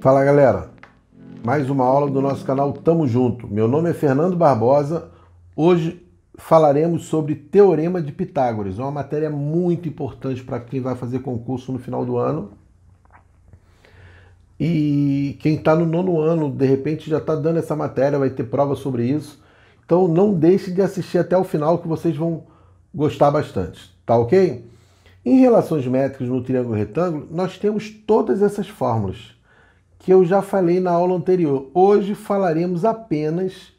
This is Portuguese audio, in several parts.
Fala galera, mais uma aula do nosso canal Tamo Junto. Meu nome é Fernando Barbosa. Hoje falaremos sobre Teorema de Pitágoras, é uma matéria muito importante para quem vai fazer concurso no final do ano. E quem está no nono ano, de repente já está dando essa matéria, vai ter prova sobre isso. Então não deixe de assistir até o final que vocês vão gostar bastante, tá ok? Em relações métricas no triângulo retângulo, nós temos todas essas fórmulas que eu já falei na aula anterior. Hoje falaremos apenas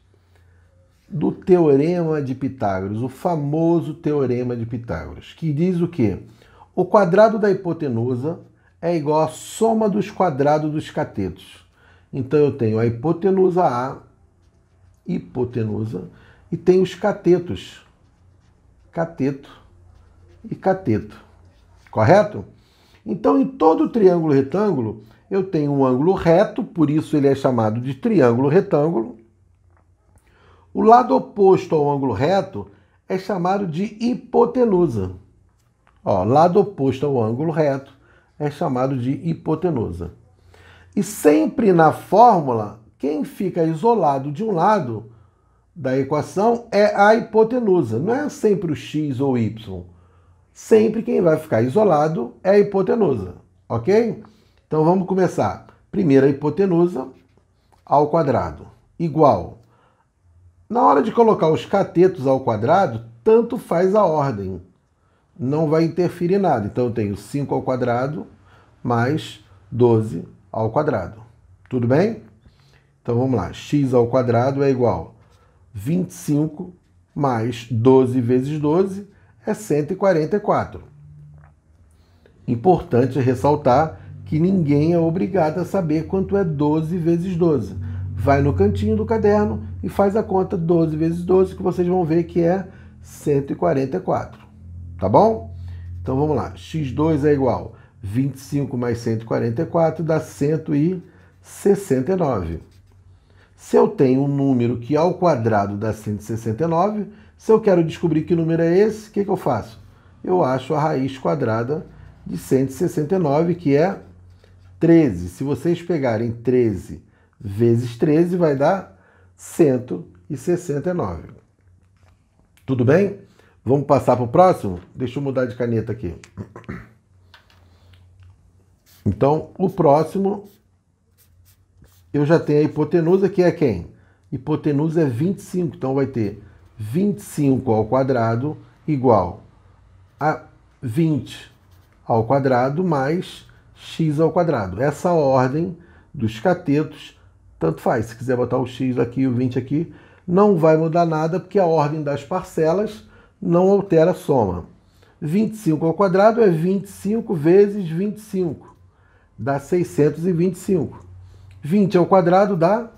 do teorema de Pitágoras, o famoso teorema de Pitágoras, que diz o que? O quadrado da hipotenusa é igual à soma dos quadrados dos catetos. Então eu tenho a hipotenusa A, hipotenusa, e tenho os catetos, cateto e cateto. Correto? Então, em todo triângulo retângulo, eu tenho um ângulo reto, por isso ele é chamado de triângulo retângulo. O lado oposto ao ângulo reto é chamado de hipotenusa. Ó, lado oposto ao ângulo reto é chamado de hipotenusa. E sempre na fórmula, quem fica isolado de um lado da equação é a hipotenusa. Não é sempre o x ou y. Sempre quem vai ficar isolado é a hipotenusa, ok? Então vamos começar. primeira hipotenusa ao quadrado igual. Na hora de colocar os catetos ao quadrado, tanto faz a ordem. Não vai interferir nada. Então eu tenho 5 ao quadrado mais 12 ao quadrado. Tudo bem? Então vamos lá. x ao quadrado é igual 25 mais 12 vezes 12 é 144. Importante ressaltar que ninguém é obrigado a saber quanto é 12 vezes 12. Vai no cantinho do caderno e faz a conta 12 vezes 12, que vocês vão ver que é 144. Tá bom? Então vamos lá. x2 é igual 25 mais 144 dá 169. Se eu tenho um número que ao quadrado dá 169, se eu quero descobrir que número é esse, o que, que eu faço? Eu acho a raiz quadrada de 169, que é 13. Se vocês pegarem 13 vezes 13, vai dar 169. Tudo bem? Vamos passar para o próximo? Deixa eu mudar de caneta aqui. Então, o próximo eu já tenho a hipotenusa, que é quem? Hipotenusa é 25, então vai ter 25 ao quadrado igual a 20 ao quadrado mais x ao quadrado. Essa ordem dos catetos, tanto faz, se quiser botar o x aqui e o 20 aqui, não vai mudar nada, porque a ordem das parcelas não altera a soma. 25 ao quadrado é 25 vezes 25, dá 625. 20 ao quadrado dá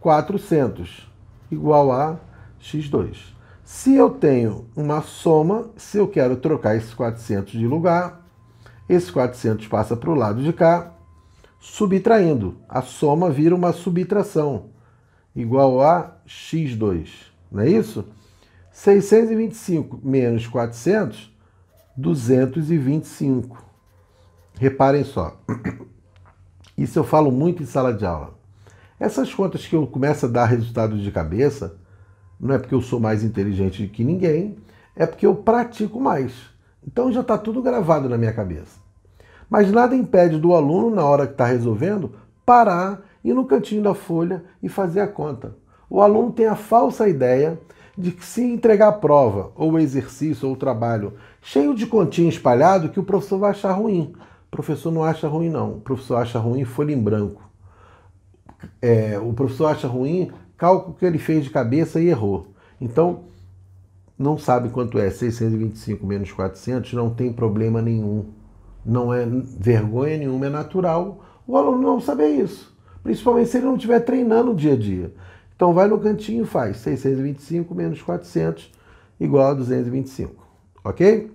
400, igual a x2. Se eu tenho uma soma, se eu quero trocar esses 400 de lugar, esse 400 passa para o lado de cá, subtraindo. A soma vira uma subtração, igual a x2, não é isso? 625 menos 400, 225. Reparem só. Isso eu falo muito em sala de aula. Essas contas que eu começo a dar resultados de cabeça, não é porque eu sou mais inteligente que ninguém, é porque eu pratico mais. Então já está tudo gravado na minha cabeça. Mas nada impede do aluno, na hora que está resolvendo, parar, ir no cantinho da folha e fazer a conta. O aluno tem a falsa ideia de que se entregar a prova, ou o exercício, ou o trabalho cheio de continha espalhado, que o professor vai achar ruim professor não acha ruim, não. O professor acha ruim folha em branco. É, o professor acha ruim cálculo que ele fez de cabeça e errou. Então, não sabe quanto é 625 menos 400, não tem problema nenhum. Não é vergonha nenhuma, é natural o aluno não saber isso. Principalmente se ele não estiver treinando dia a dia. Então, vai no cantinho e faz 625 menos 400 igual a 225. Ok?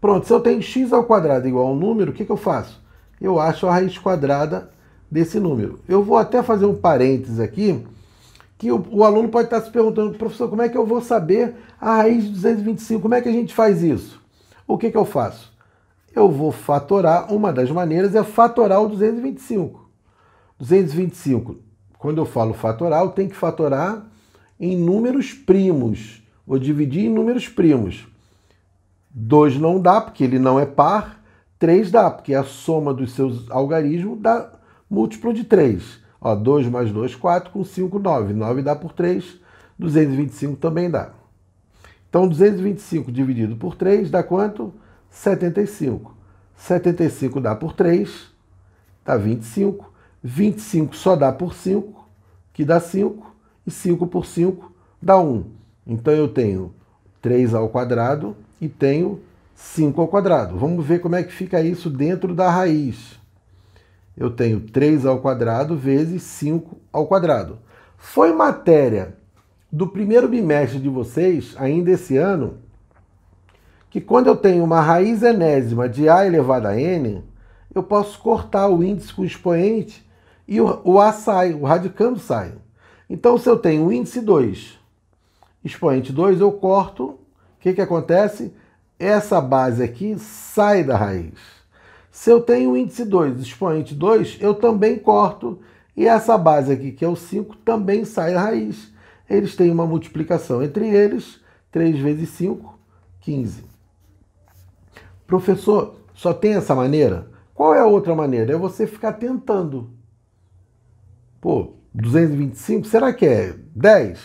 Pronto, se eu tenho x ao quadrado igual a um número, o que, que eu faço? Eu acho a raiz quadrada desse número. Eu vou até fazer um parênteses aqui, que o, o, aluno pode estar se perguntando, professor, como é que eu vou saber a raiz de 225? Como é que a gente faz isso? O que, que eu faço? Eu vou fatorar, uma das maneiras é fatorar o 225. 225, quando eu falo fatorar, eu tenho que fatorar em números primos. Vou dividir em números primos. 2 não dá, porque ele não é par. 3 dá, porque a soma dos seus algarismos dá múltiplo de 3. 2 mais 2, 4, com 5, 9. 9 dá por 3, 225 também dá. Então, 225 dividido por 3 dá quanto? 75. 75 dá por 3, dá 25. 25 só dá por 5, que dá 5. E 5 por 5 dá 1. Então, eu tenho 3 ao quadrado e tenho 5 ao quadrado. Vamos ver como é que fica isso dentro da raiz. Eu tenho 3 ao quadrado vezes 5 ao quadrado. Foi matéria do primeiro bimestre de vocês, ainda esse ano, que quando eu tenho uma raiz enésima de a elevado a n, eu posso cortar o índice com o expoente e o, o a sai, o radicando sai. Então, se eu tenho o índice 2, expoente 2, eu corto que, que acontece? Essa base aqui sai da raiz. Se eu tenho índice 2, expoente 2, eu também corto. E essa base aqui, que é o 5, também sai da raiz. Eles têm uma multiplicação entre eles. 3 vezes 5, 15. Professor, só tem essa maneira? Qual é a outra maneira? É você ficar tentando. Pô, 225, será que é 10?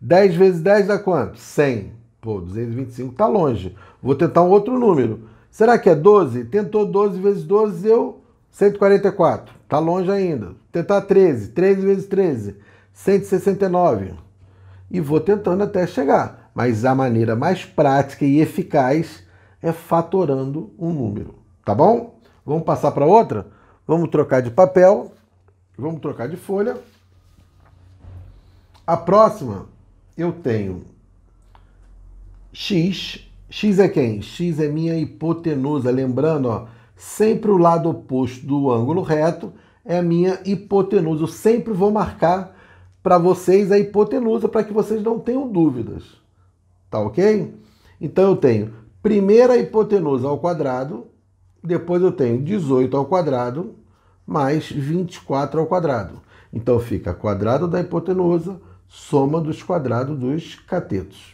10 vezes 10 dá quanto? 100. 100. Pô, 225 está longe. Vou tentar um outro número. Será que é 12? Tentou 12 vezes 12, deu 144. Está longe ainda. Vou tentar 13. 13 vezes 13, 169. E vou tentando até chegar. Mas a maneira mais prática e eficaz é fatorando um número. Tá bom? Vamos passar para outra? Vamos trocar de papel. Vamos trocar de folha. A próxima eu tenho x. x é quem? x é minha hipotenusa. Lembrando, ó, sempre o lado oposto do ângulo reto é a minha hipotenusa. Eu sempre vou marcar para vocês a hipotenusa para que vocês não tenham dúvidas. Tá ok? Então eu tenho primeira hipotenusa ao quadrado, depois eu tenho 18 ao quadrado mais 24 ao quadrado. Então fica quadrado da hipotenusa, soma dos quadrados dos catetos.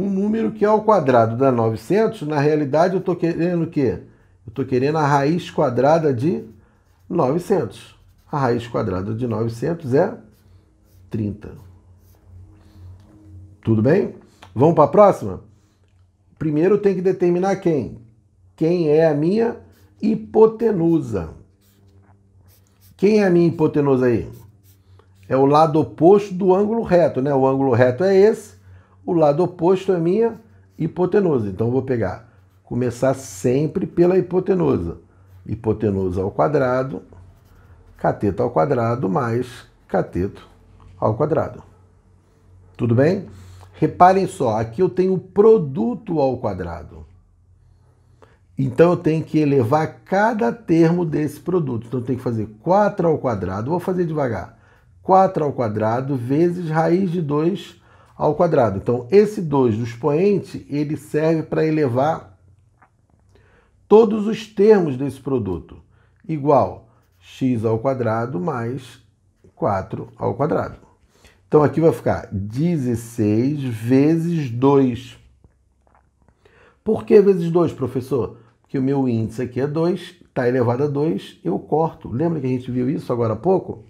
um número que é ao quadrado da 900, na realidade eu estou querendo o quê? Eu estou querendo a raiz quadrada de 900. A raiz quadrada de 900 é 30. Tudo bem? Vamos para a próxima? Primeiro tem que determinar quem. Quem é a minha hipotenusa? Quem é a minha hipotenusa aí? É o lado oposto do ângulo reto, né? O ângulo reto é esse o lado oposto é minha hipotenusa. Então eu vou pegar, começar sempre pela hipotenusa. Hipotenusa ao quadrado, cateto ao quadrado mais cateto ao quadrado. Tudo bem? Reparem só, aqui eu tenho o produto ao quadrado. Então eu tenho que elevar cada termo desse produto. Então eu tenho que fazer 4 ao quadrado, vou fazer devagar. 4 ao quadrado vezes raiz de 2 ao quadrado. Então, esse 2 do expoente, ele serve para elevar todos os termos desse produto, igual x ao quadrado mais 4 ao quadrado. Então, aqui vai ficar 16 vezes 2. Por que vezes 2, professor? Porque o meu índice aqui é 2, está elevado a 2, eu corto. Lembra que a gente viu isso agora há pouco?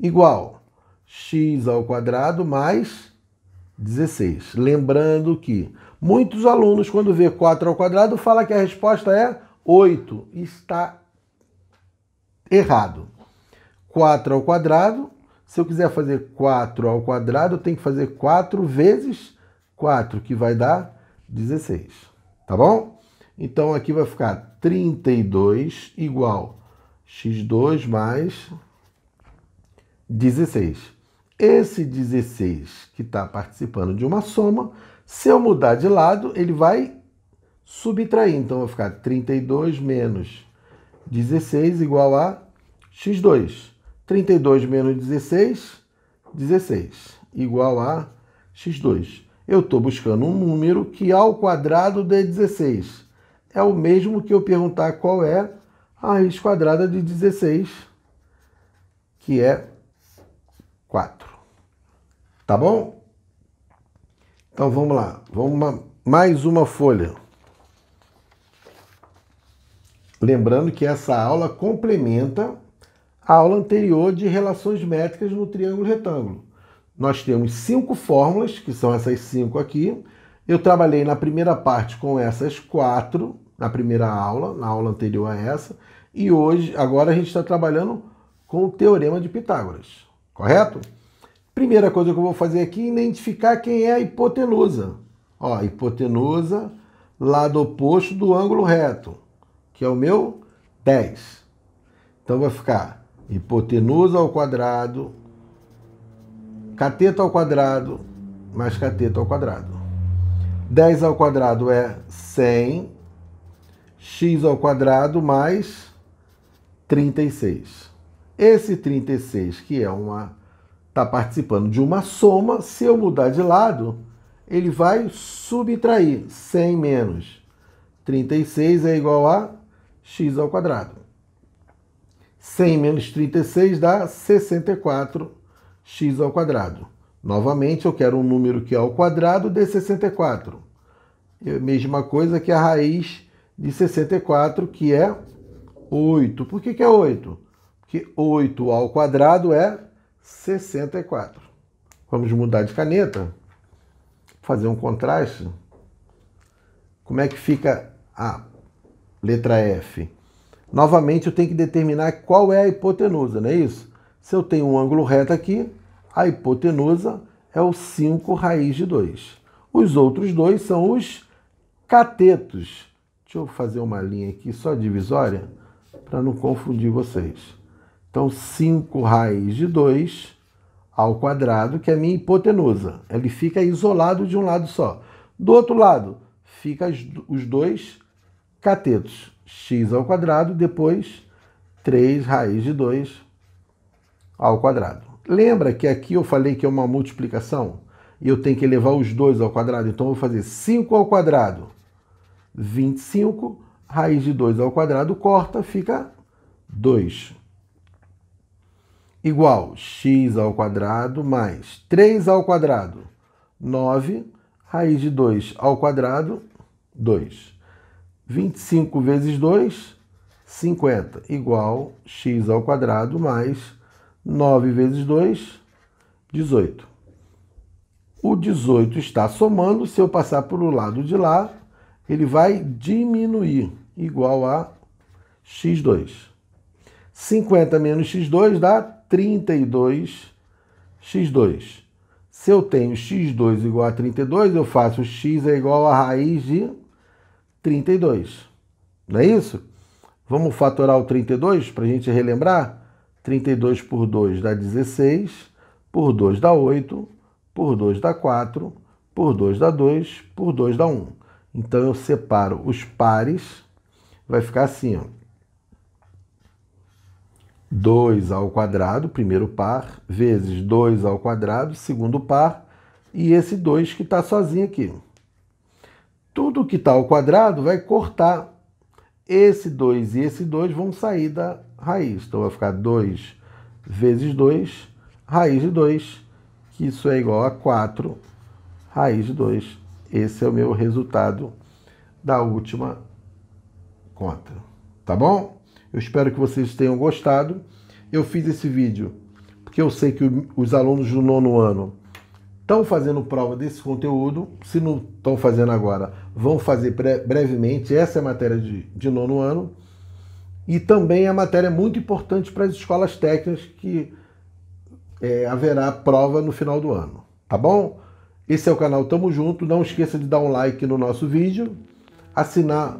Igual x ao quadrado mais 16. Lembrando que muitos alunos, quando vê 4 ao quadrado, falam que a resposta é 8. Está errado. 4 ao quadrado, se eu quiser fazer 4 ao quadrado, eu tenho que fazer 4 vezes 4, que vai dar 16. Tá bom? Então aqui vai ficar 32 igual x2 mais 16. Esse 16 que está participando de uma soma, se eu mudar de lado, ele vai subtrair. Então, vai ficar 32 menos 16 igual a x2. 32 menos 16, 16, igual a x2. Eu estou buscando um número que ao quadrado de 16. É o mesmo que eu perguntar qual é a raiz quadrada de 16, que é 4. Tá bom? Então vamos lá. Vamos uma, mais uma folha. Lembrando que essa aula complementa a aula anterior de relações métricas no triângulo retângulo. Nós temos cinco fórmulas, que são essas cinco aqui. Eu trabalhei na primeira parte com essas quatro, na primeira aula, na aula anterior a essa, e hoje, agora a gente está trabalhando com o Teorema de Pitágoras, correto? Primeira coisa que eu vou fazer aqui é identificar quem é a hipotenusa. Ó, hipotenusa, lado oposto do ângulo reto, que é o meu 10. Então vai ficar hipotenusa ao quadrado, cateto ao quadrado, mais cateto ao quadrado. 10 ao quadrado é 100, x ao quadrado mais 36. Esse 36, que é uma está participando de uma soma, se eu mudar de lado, ele vai subtrair 100 menos 36 é igual a x ao quadrado. 100 menos 36 dá 64x ao quadrado. Novamente, eu quero um número que é ao quadrado de 64. É mesma coisa que a raiz de 64, que é 8. Por que, que é 8? Porque 8 ao quadrado é 64. Vamos mudar de caneta, fazer um contraste. Como é que fica a letra F? Novamente, eu tenho que determinar qual é a hipotenusa, não é isso? Se eu tenho um ângulo reto aqui, a hipotenusa é o 5 raiz de 2. Os outros dois são os catetos. Deixa eu fazer uma linha aqui só divisória para não confundir vocês. Então, 5 raiz de 2 ao quadrado, que é a minha hipotenusa. Ele fica isolado de um lado só. Do outro lado, fica os dois catetos. x ao quadrado, depois 3 raiz de 2 ao quadrado. Lembra que aqui eu falei que é uma multiplicação? E eu tenho que elevar os dois ao quadrado. Então, eu vou fazer 5 ao quadrado, 25, raiz de 2 ao quadrado, corta, fica 2 igual x ao quadrado mais 3 ao quadrado, 9, raiz de 2 ao quadrado, 2. 25 vezes 2, 50, igual x ao quadrado mais 9 vezes 2, 18. O 18 está somando, se eu passar para o lado de lá, ele vai diminuir, igual a x2. 50 menos x2 dá 32x2. Se eu tenho x2 igual a 32, eu faço x é igual a raiz de 32. Não é isso? Vamos fatorar o 32 para a gente relembrar? 32 por 2 dá 16, por 2 dá 8, por 2 dá 4, por 2 dá 2, por 2 dá 1. Então eu separo os pares, vai ficar assim, ó. 2 ao quadrado, primeiro par, vezes 2 ao quadrado, segundo par, e esse 2 que está sozinho aqui. Tudo que está ao quadrado vai cortar. Esse 2 e esse 2 vão sair da raiz. Então vai ficar 2 vezes 2, raiz de 2, que isso é igual a 4 raiz de 2. Esse é o meu resultado da última conta. Tá bom? Eu espero que vocês tenham gostado. Eu fiz esse vídeo porque eu sei que os alunos do nono ano estão fazendo prova desse conteúdo. Se não estão fazendo agora, vão fazer brevemente. Essa é a matéria de, de nono ano. E também a matéria é muito importante para as escolas técnicas que é, haverá prova no final do ano. Tá bom? Esse é o canal Tamo Junto. Não esqueça de dar um like no nosso vídeo, assinar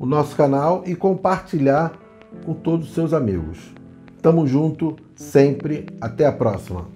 o nosso canal e compartilhar com todos os seus amigos. Tamo junto sempre, até a próxima.